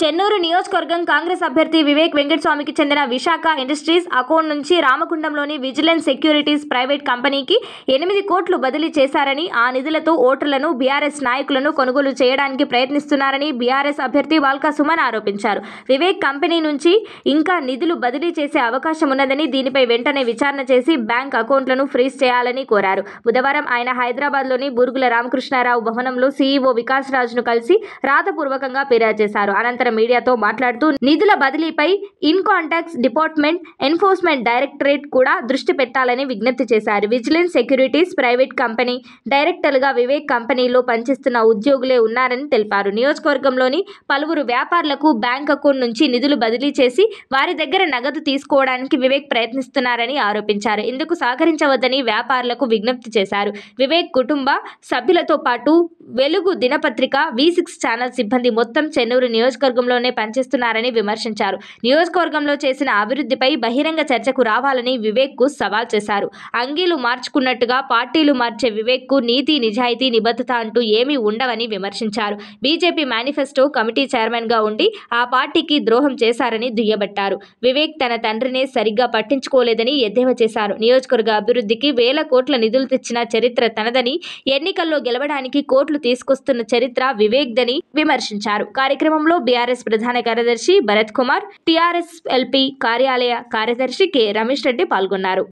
చెన్నూరు నియోజకవర్గం కాంగ్రెస్ అభ్యర్థి వివేక్ వెంకటస్వామికి చెందిన విశాఖ ఇండస్ట్రీస్ అకౌంట్ నుంచి రామకుండంలోని విజిలెన్స్ సెక్యూరిటీస్ ప్రైవేట్ కంపెనీకి ఎనిమిది కోట్లు బదిలీ చేశారని ఆ నిధులతో ఓటర్లను బీఆర్ఎస్ నాయకులను కొనుగోలు చేయడానికి ప్రయత్నిస్తున్నారని బీఆర్ఎస్ అభ్యర్థి వాల్కా సుమన్ ఆరోపించారు వివేక్ కంపెనీ నుంచి ఇంకా నిధులు బదిలీ చేసే అవకాశం ఉన్నదని దీనిపై వెంటనే విచారణ చేసి బ్యాంక్ అకౌంట్లను ఫ్రీజ్ చేయాలని కోరారు బుధవారం ఆయన హైదరాబాద్లోని బురుగుల రామకృష్ణారావు భవనంలో సీఈఓ వికాస్ రాజును కలిసి రాతపూర్వకంగా ఫిర్యాదు చేశారు అనంతరం అనంతరం మీడియాతో మాట్లాడుతూ నిధుల బదిలీపై ఇన్కాంటాక్స్ డిపార్ట్మెంట్ ఎన్ఫోర్స్మెంట్ డైరెక్టరేట్ కూడా దృష్టి పెట్టాలని విజ్ఞప్తి చేశారు విజిలెన్స్ సెక్యూరిటీస్ ప్రైవేట్ కంపెనీ డైరెక్టర్గా వివేక్ కంపెనీలో పనిచేస్తున్న ఉద్యోగులే ఉన్నారని తెలిపారు నియోజకవర్గంలోని పలువురు వ్యాపారులకు బ్యాంక్ అకౌంట్ నుంచి నిధులు బదిలీ చేసి వారి దగ్గర నగదు తీసుకోవడానికి వివేక్ ప్రయత్నిస్తున్నారని ఆరోపించారు ఇందుకు సహకరించవద్దని వ్యాపారులకు విజ్ఞప్తి చేశారు వివేక్ కుటుంబ సభ్యులతో పాటు వెలుగు దినపత్రిక వి సిక్స్ ఛానల్ సిబ్బంది మొత్తం చెన్నూరు నియోజకవర్గం నియోజకవర్గంలోనే పనిచేస్తున్నారని విమర్శించారు నియోజకవర్గంలో చేసిన అభివృద్ధిపై బహిరంగ చర్చకు రావాలని వివేక్కు సవాల్ చేశారు అంగీలు మార్చుకున్నట్టుగా పార్టీలు మార్చే వివేక్కు నీతి నిజాయితీ నిబద్ధత అంటూ ఏమీ ఉండవని విమర్శించారు బీజేపీ మేనిఫెస్టో కమిటీ చైర్మన్ గా ఉండి ఆ పార్టీకి ద్రోహం చేశారని దుయ్యబట్టారు వివేక్ తన తండ్రినే సరిగ్గా పట్టించుకోలేదని ఎద్దేవా చేశారు నియోజకవర్గ అభివృద్ధికి వేల కోట్ల నిధులు తెచ్చిన చరిత్ర తనదని ఎన్నికల్లో గెలవడానికి కోట్లు తీసుకొస్తున్న చరిత్ర వివేక్దని విమర్శించారు కార్యక్రమంలో బీఆర్ టిఆర్ఎస్ ప్రధాన కార్యదర్శి భరత్ కుమార్ టీఆర్ఎస్ ఎల్పీ కార్యాలయ కార్యదర్శి కె రమేష్ రెడ్డి పాల్గొన్నారు